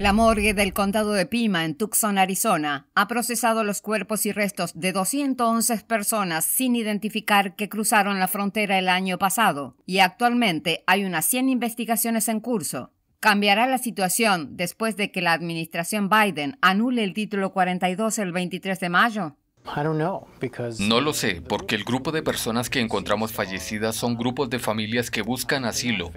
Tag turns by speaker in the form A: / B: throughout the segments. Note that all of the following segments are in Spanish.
A: La morgue del condado de Pima, en Tucson, Arizona, ha procesado los cuerpos y restos de 211 personas sin identificar que cruzaron la frontera el año pasado, y actualmente hay unas 100 investigaciones en curso. Cambiará la situación después de que la administración Biden anule el título 42 el 23 de mayo.
B: No lo sé, porque el grupo de personas que encontramos fallecidas son grupos de familias que buscan asilo.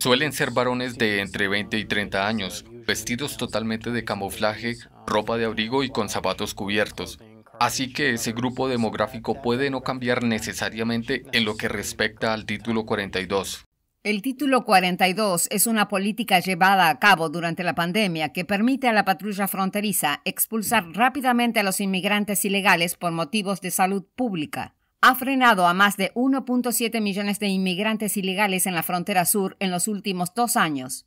B: Suelen ser varones de entre 20 y 30 años, vestidos totalmente de camuflaje, ropa de abrigo y con zapatos cubiertos. Así que ese grupo demográfico puede no cambiar necesariamente en lo que respecta al título 42.
A: El título 42 es una política llevada a cabo durante la pandemia que permite a la patrulla fronteriza expulsar rápidamente a los inmigrantes ilegales por motivos de salud pública. Ha frenado a más de 1.7 millones de inmigrantes ilegales en la frontera sur en los últimos dos años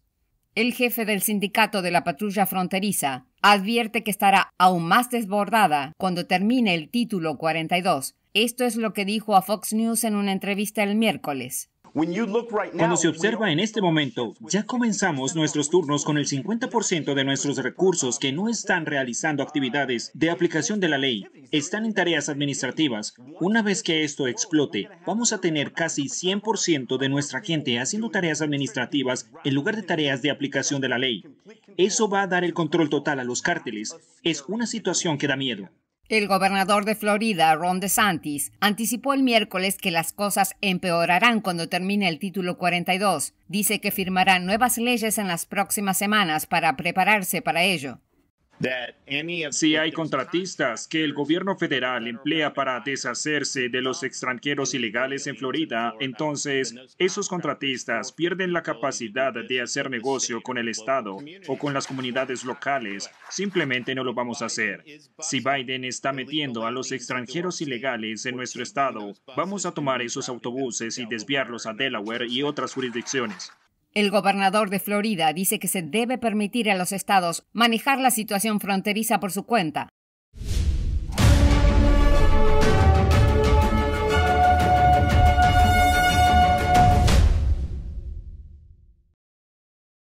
A: el jefe del sindicato de la patrulla fronteriza, advierte que estará aún más desbordada cuando termine el título 42. Esto es lo que dijo a Fox News en una entrevista el miércoles.
C: Cuando se observa en este momento, ya comenzamos nuestros turnos con el 50% de nuestros recursos que no están realizando actividades de aplicación de la ley, están en tareas administrativas. Una vez que esto explote, vamos a tener casi 100% de nuestra gente haciendo tareas administrativas en lugar de tareas de aplicación de la ley. Eso va a dar el control total a los cárteles. Es una situación que da
A: miedo. El gobernador de Florida, Ron DeSantis, anticipó el miércoles que las cosas empeorarán cuando termine el título 42. Dice que firmará nuevas leyes en las próximas semanas para prepararse para ello.
C: Si hay contratistas que el gobierno federal emplea para deshacerse de los extranjeros ilegales en Florida, entonces esos contratistas pierden la capacidad de hacer negocio con el Estado o con las comunidades locales. Simplemente no lo vamos a hacer. Si Biden está metiendo a los extranjeros ilegales en nuestro Estado, vamos a tomar esos autobuses y desviarlos a Delaware y otras jurisdicciones.
A: El gobernador de Florida dice que se debe permitir a los estados manejar la situación fronteriza por su cuenta,